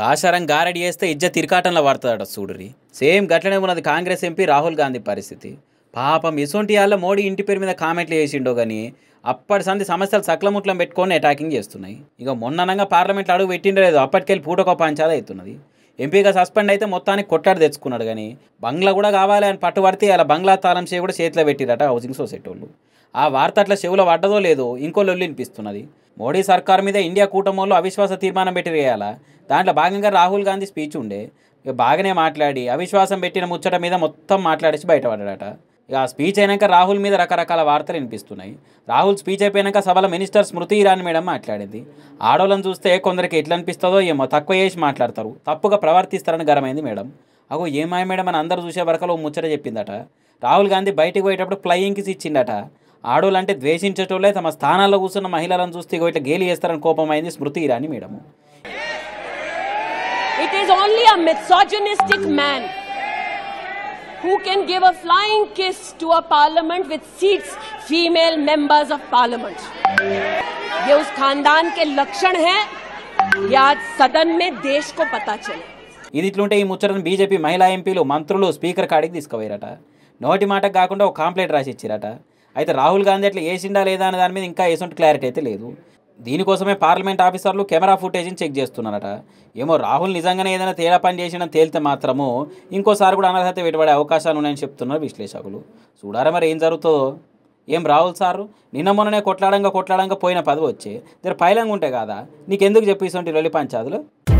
గాశరం గారడి చేస్తే ఇజ్జ తిరికాటంలో పడుతుందట చూడురి సేమ్ గట్లనే ఉన్నది కాంగ్రెస్ ఎంపీ రాహుల్ గాంధీ పరిస్థితి పాపం ఇసొంటి వాళ్ళ మోడీ ఇంటి పేరు మీద కామెంట్లు చేసిండో కానీ అప్పటి సంది సమస్యలు సక్లముట్లం పెట్టుకొని అటాకింగ్ చేస్తున్నాయి ఇక మొన్ననంగా పార్లమెంట్లో అడుగు పెట్టిండలేదు అప్పటికెళ్ళి పూటకో పంచాద అవుతున్నది ఎంపీగా సస్పెండ్ అయితే మొత్తానికి కొట్టాడు తెచ్చుకున్నాడు కానీ బంగ్లా కూడా కావాలి అని పట్టుబడితే అలా బంగ్లా తాళం చేయి కూడా చేతిలో పెట్టిరట హౌసింగ్ సొసైటీ వాళ్ళు ఆ వార్త అట్లా చెవుల పడ్డదో లేదో ఇంకో లొల్లి వినిపిస్తున్నది మోడీ సర్కార్ మీద ఇండియా కూటమిలో అవిశ్వాస తీర్మానం పెట్టి వేయాలా దాంట్లో భాగంగా రాహుల్ గాంధీ స్పీచ్ ఉండే ఇక బాగానే మాట్లాడి అవిశ్వాసం పెట్టిన ముచ్చట మీద మొత్తం మాట్లాడేసి బయటపడ్డాట ఇక ఆ స్పీచ్ అయినాక రాహుల్ మీద రకరకాల వార్తలు వినిపిస్తున్నాయి రాహుల్ స్పీచ్ అయిపోయినాక సభల మినిస్టర్ స్మృతి ఇరాని మేడం మాట్లాడింది ఆడోళ్ళని చూస్తే కొందరికి ఎట్లా అనిపిస్తుందో ఏమో తక్కువ చేసి మాట్లాడతారు తప్పుగా ప్రవర్తిస్తారని గరమైంది మేడం అగో ఏమాయ మేడం అని అందరూ చూసే వరకలో ముచ్చట చెప్పిందట రాహుల్ గాంధీ బయటకు పోయేటప్పుడు ఫ్లయింగ్ ఇచ్చిందట ఆడోళ్ళంటే ద్వేషించటోళ్ళే తమ స్థానాల్లో కూర్చున్న మహిళలను చూస్తే ఇట్లా గేలి చేస్తారని కోపమైంది Smriti Irani madam it is only a misogynistic man who can give a flying kiss to a parliament with seats female members of parliament. ये उस खानदान के लक्षण हैं ये आज सदन में देश को पता चले ఇది ఇట్లుంటే ఈ ముచ్చటను బీజేపీ మహిళా ఎంపీలు మంత్రులు స్పీకర్ కాడికి తీసుకుపోయారట నోటి మాట కాకుండా ఒక కాంప్లైంట్ రాసి ఇచ్చారట అయితే రాహుల్ గాంధీ అట్లా వేసిండా లేదా అనే దాని మీద ఇంకా వేసినట్టు క్లారిటీ అయితే లేదు దీనికోసమే పార్లమెంట్ ఆఫీసర్లు కెమెరా ఫుటేజ్ని చెక్ చేస్తున్నారట ఏమో రాహుల్ నిజంగానే ఏదైనా తేడా పని చేసినా తేలితే మాత్రము ఇంకోసారి కూడా అనర్హత వెటుబడే అవకాశాలు ఉన్నాయని చెప్తున్నారు విశ్లేషకులు చూడారా మరి ఏం జరుగుతుందో ఏం రాహుల్ సారు నిన్న మొన్ననే కొట్లాడంగా కొట్లాడంగా పోయిన పదవి వచ్చే దగ్గర పైలంగా ఉంటే కదా నీకెందుకు చెప్పేసి లొలి పంచాదులు